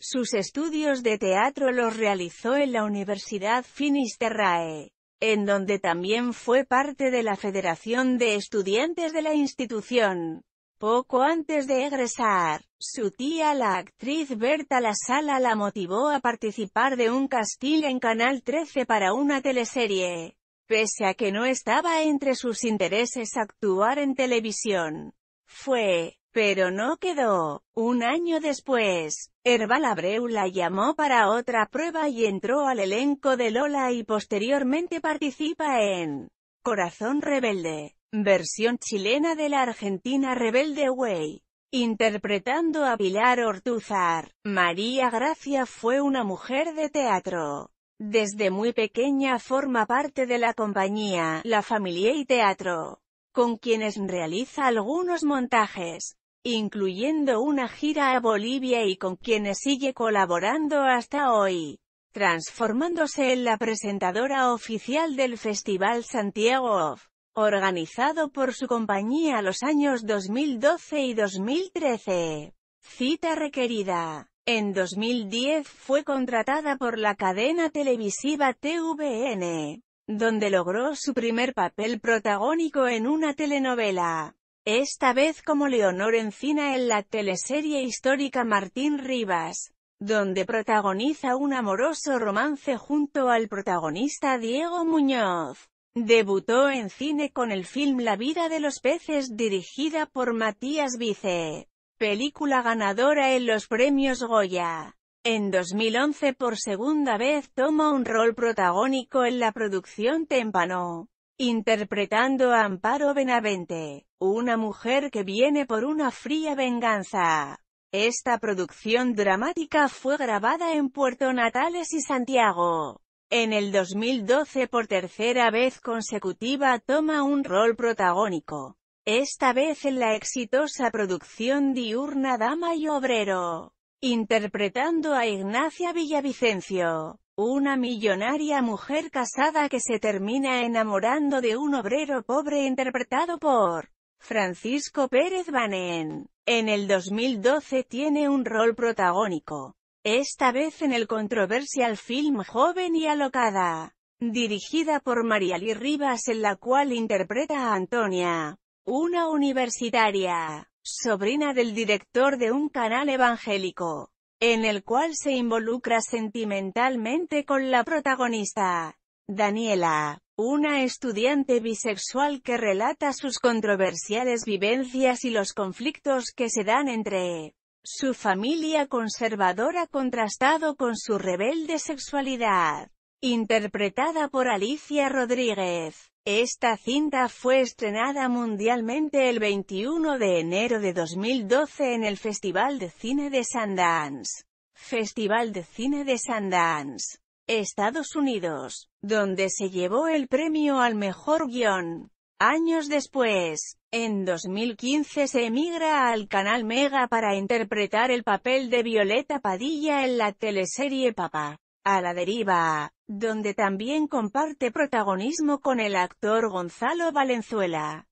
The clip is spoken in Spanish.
Sus estudios de teatro los realizó en la Universidad Finisterrae, en donde también fue parte de la Federación de Estudiantes de la institución. Poco antes de egresar, su tía la actriz Berta La Sala la motivó a participar de un casting en Canal 13 para una teleserie, pese a que no estaba entre sus intereses actuar en televisión. Fue, pero no quedó. Un año después, Herbal Abreu la llamó para otra prueba y entró al elenco de Lola y posteriormente participa en Corazón Rebelde, versión chilena de la Argentina Rebelde Way. Interpretando a Pilar Ortuzar, María Gracia fue una mujer de teatro. Desde muy pequeña forma parte de la compañía La Familia y Teatro con quienes realiza algunos montajes, incluyendo una gira a Bolivia y con quienes sigue colaborando hasta hoy, transformándose en la presentadora oficial del Festival Santiago Off, organizado por su compañía los años 2012 y 2013. Cita requerida. En 2010 fue contratada por la cadena televisiva TVN donde logró su primer papel protagónico en una telenovela. Esta vez como Leonor Encina en la teleserie histórica Martín Rivas, donde protagoniza un amoroso romance junto al protagonista Diego Muñoz. Debutó en cine con el film La vida de los peces dirigida por Matías Vice, película ganadora en los premios Goya. En 2011 por segunda vez toma un rol protagónico en la producción Tempano, interpretando a Amparo Benavente, una mujer que viene por una fría venganza. Esta producción dramática fue grabada en Puerto Natales y Santiago. En el 2012 por tercera vez consecutiva toma un rol protagónico, esta vez en la exitosa producción diurna Dama y Obrero interpretando a Ignacia Villavicencio, una millonaria mujer casada que se termina enamorando de un obrero pobre interpretado por Francisco Pérez Banén. En el 2012 tiene un rol protagónico, esta vez en el controversial film Joven y Alocada, dirigida por Mariali Rivas en la cual interpreta a Antonia, una universitaria sobrina del director de un canal evangélico, en el cual se involucra sentimentalmente con la protagonista, Daniela, una estudiante bisexual que relata sus controversiales vivencias y los conflictos que se dan entre su familia conservadora contrastado con su rebelde sexualidad, interpretada por Alicia Rodríguez. Esta cinta fue estrenada mundialmente el 21 de enero de 2012 en el Festival de Cine de Sundance. Festival de Cine de Sundance, Estados Unidos, donde se llevó el premio al mejor guión. Años después, en 2015 se emigra al canal Mega para interpretar el papel de Violeta Padilla en la teleserie Papá. A la deriva, donde también comparte protagonismo con el actor Gonzalo Valenzuela.